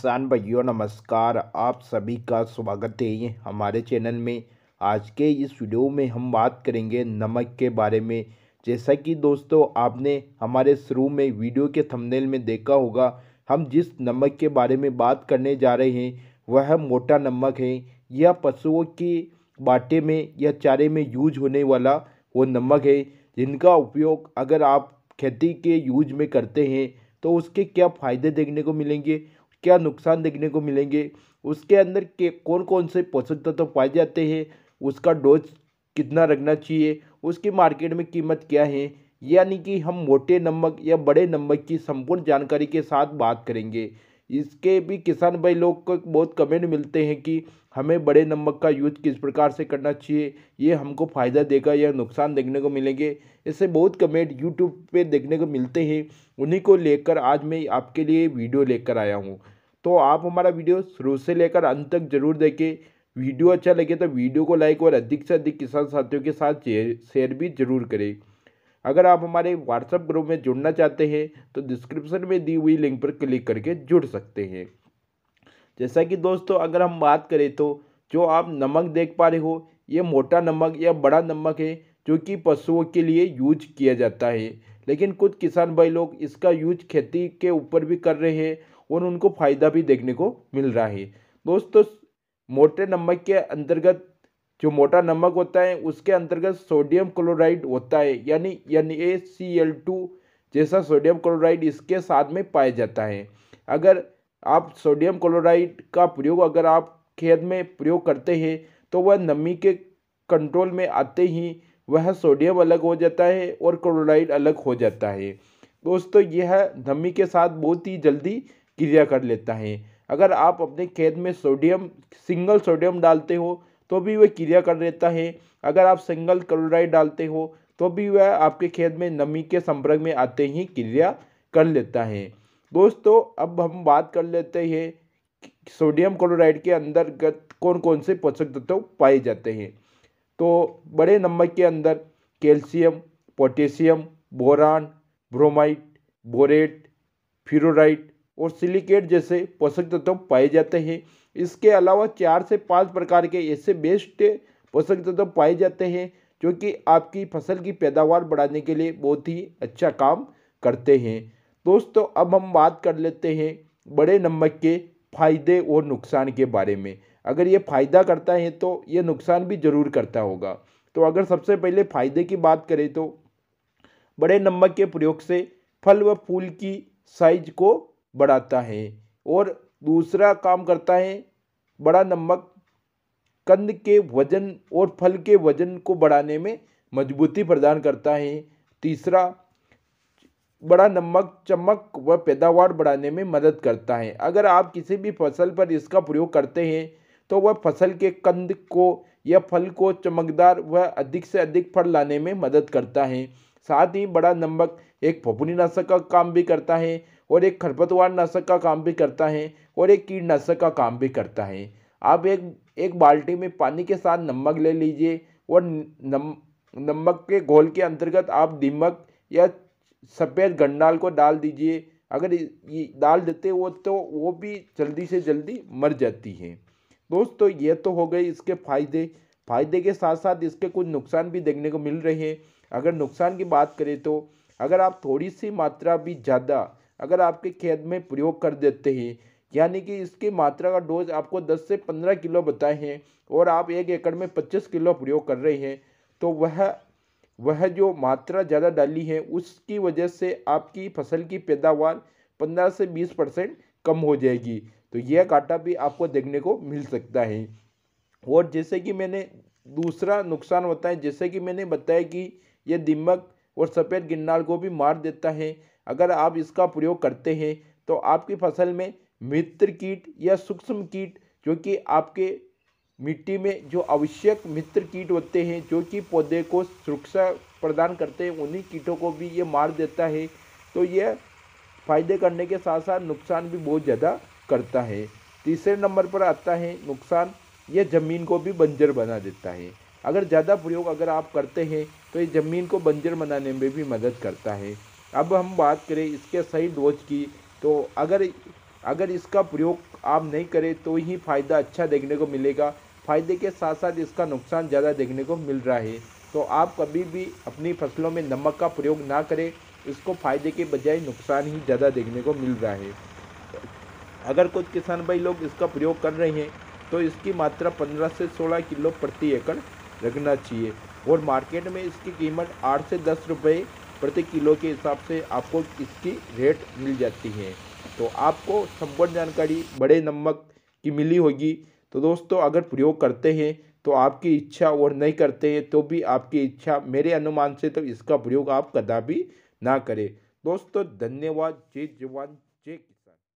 किसान भाइयों नमस्कार आप सभी का स्वागत है हमारे चैनल में आज के इस वीडियो में हम बात करेंगे नमक के बारे में जैसा कि दोस्तों आपने हमारे शुरू में वीडियो के थंबनेल में देखा होगा हम जिस नमक के बारे में बात करने जा रहे हैं वह मोटा नमक है यह पशुओं के बाटे में या चारे में यूज होने वाला वो नमक है जिनका उपयोग अगर आप खेती के यूज में करते हैं तो उसके क्या फ़ायदे देखने को मिलेंगे क्या नुकसान देखने को मिलेंगे उसके अंदर के कौन कौन से पोषक तत्व तो पाए जाते हैं उसका डोज कितना रखना चाहिए उसकी मार्केट में कीमत क्या है यानी कि हम मोटे नमक या बड़े नमक की संपूर्ण जानकारी के साथ बात करेंगे इसके भी किसान भाई लोग को बहुत कमेंट मिलते हैं कि हमें बड़े नमक का यूज किस प्रकार से करना चाहिए ये हमको फ़ायदा देगा या नुकसान देखने को मिलेंगे ऐसे बहुत कमेंट यूट्यूब पे देखने को मिलते हैं उन्हीं को लेकर आज मैं आपके लिए वीडियो लेकर आया हूँ तो आप हमारा वीडियो शुरू से लेकर अंत तक जरूर देखें वीडियो अच्छा लगे तो वीडियो को लाइक और अधिक से अधिक किसान साथियों के साथ शेयर भी जरूर करें अगर आप हमारे व्हाट्सएप ग्रुप में जुड़ना चाहते हैं तो डिस्क्रिप्शन में दी हुई लिंक पर क्लिक करके जुड़ सकते हैं जैसा कि दोस्तों अगर हम बात करें तो जो आप नमक देख पा रहे हो ये मोटा नमक या बड़ा नमक है जो कि पशुओं के लिए यूज किया जाता है लेकिन कुछ किसान भाई लोग इसका यूज खेती के ऊपर भी कर रहे हैं और उनको फ़ायदा भी देखने को मिल रहा है दोस्तों मोटे नमक के अंतर्गत जो मोटा नमक होता है उसके अंतर्गत सोडियम क्लोराइड होता है यानी N A C L two जैसा सोडियम क्लोराइड इसके साथ में पाया जाता है अगर आप सोडियम क्लोराइड का प्रयोग अगर आप खेत में प्रयोग करते हैं तो वह नमी के कंट्रोल में आते ही वह सोडियम अलग हो जाता है और क्लोराइड अलग हो जाता है दोस्तों यह नमी के साथ बहुत ही जल्दी क्रिया कर लेता है अगर आप अपने खेत में सोडियम सिंगल सोडियम डालते हो तो भी वह क्रिया कर लेता है अगर आप सिंगल क्लोराइड डालते हो तो भी वह आपके खेत में नमी के संपर्क में आते ही क्रिया कर लेता है दोस्तों अब हम बात कर लेते हैं सोडियम क्लोराइड के अंदर कौन कौन से पोषक तत्व पाए जाते हैं तो बड़े नंबर के अंदर calcium potassium boron bromide borate fluorite और सिलिकेट जैसे पोषक तत्व पाए जाते हैं इसके अलावा चार से पाँच प्रकार के ऐसे बेस्ट पोषक तत्व तो पाए जाते हैं जो कि आपकी फसल की पैदावार बढ़ाने के लिए बहुत ही अच्छा काम करते हैं दोस्तों अब हम बात कर लेते हैं बड़े नमक के फ़ायदे और नुकसान के बारे में अगर ये फ़ायदा करता है तो ये नुकसान भी ज़रूर करता होगा तो अगर सबसे पहले फ़ायदे की बात करें तो बड़े नमक के प्रयोग से फल व फूल की साइज को बढ़ाता है और दूसरा काम करता है बड़ा नमक कंद के वजन और फल के वजन को बढ़ाने में मजबूती प्रदान करता है तीसरा बड़ा नमक चमक व पैदावार बढ़ाने में मदद करता है अगर आप किसी भी फसल पर इसका प्रयोग करते हैं तो वह फसल के कंद को या फल को चमकदार व अधिक से अधिक फल लाने में मदद करता है साथ ही बड़ा नमक एक फफूनीनाशक का काम भी करता है और एक खरपतवार नाशक का काम भी करता है और एक कीटनाशक का काम भी करता है आप एक एक बाल्टी में पानी के साथ नमक ले लीजिए और नम नमक के घोल के अंतर्गत आप दीमक या सफ़ेद गंडाल को डाल दीजिए अगर ये डाल देते हो तो वो भी जल्दी से जल्दी मर जाती है दोस्तों ये तो हो गए इसके फ़ायदे फ़ायदे के साथ साथ इसके कुछ नुकसान भी देखने को मिल रहे हैं अगर नुकसान की बात करें तो अगर आप थोड़ी सी मात्रा भी ज़्यादा अगर आपके खेत में प्रयोग कर देते हैं यानी कि इसकी मात्रा का डोज आपको 10 से 15 किलो बताए हैं और आप एक एकड़ में 25 किलो प्रयोग कर रहे हैं तो वह वह जो मात्रा ज़्यादा डाली है उसकी वजह से आपकी फसल की पैदावार 15 से 20 परसेंट कम हो जाएगी तो यह काटा भी आपको देखने को मिल सकता है और जैसे कि मैंने दूसरा नुकसान होता है जैसे कि मैंने बताया कि यह दिमक और सफ़ेद गिरनाल को भी मार देता है अगर आप इसका प्रयोग करते हैं तो आपकी फसल में मित्र कीट या सूक्ष्म कीट जो कि आपके मिट्टी में जो आवश्यक मित्र कीट होते हैं जो कि पौधे को सुरक्षा प्रदान करते हैं उन्हीं कीटों को भी ये मार देता है तो यह फायदे करने के साथ साथ नुकसान भी बहुत ज़्यादा करता है तीसरे नंबर पर आता है नुकसान यह ज़मीन को भी बंजर बना देता है अगर ज़्यादा प्रयोग अगर आप करते हैं तो ये ज़मीन को बंजर बनाने में भी मदद करता है अब हम बात करें इसके सही डोज की तो अगर अगर इसका प्रयोग आप नहीं करें तो ही फ़ायदा अच्छा देखने को मिलेगा फ़ायदे के साथ साथ इसका नुकसान ज़्यादा देखने को मिल रहा है तो आप कभी भी अपनी फसलों में नमक का प्रयोग ना करें इसको फ़ायदे के बजाय नुकसान ही ज़्यादा देखने को मिल रहा है अगर कुछ किसान भाई लोग इसका प्रयोग कर रहे हैं तो इसकी मात्रा 15 से 16 किलो प्रति एकड़ रखना चाहिए और मार्केट में इसकी कीमत 8 से 10 रुपये प्रति किलो के हिसाब से आपको इसकी रेट मिल जाती है तो आपको संपूर्ण जानकारी बड़े नमक की मिली होगी तो दोस्तों अगर प्रयोग करते हैं तो आपकी इच्छा और नहीं करते हैं तो भी आपकी इच्छा मेरे अनुमान से तो इसका प्रयोग आप कदापि ना करें दोस्तों धन्यवाद जय जवान जय